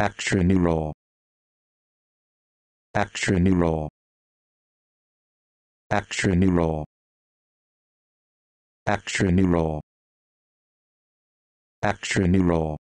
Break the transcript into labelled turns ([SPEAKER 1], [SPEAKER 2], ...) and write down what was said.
[SPEAKER 1] extramural extramural extramural extramural extramural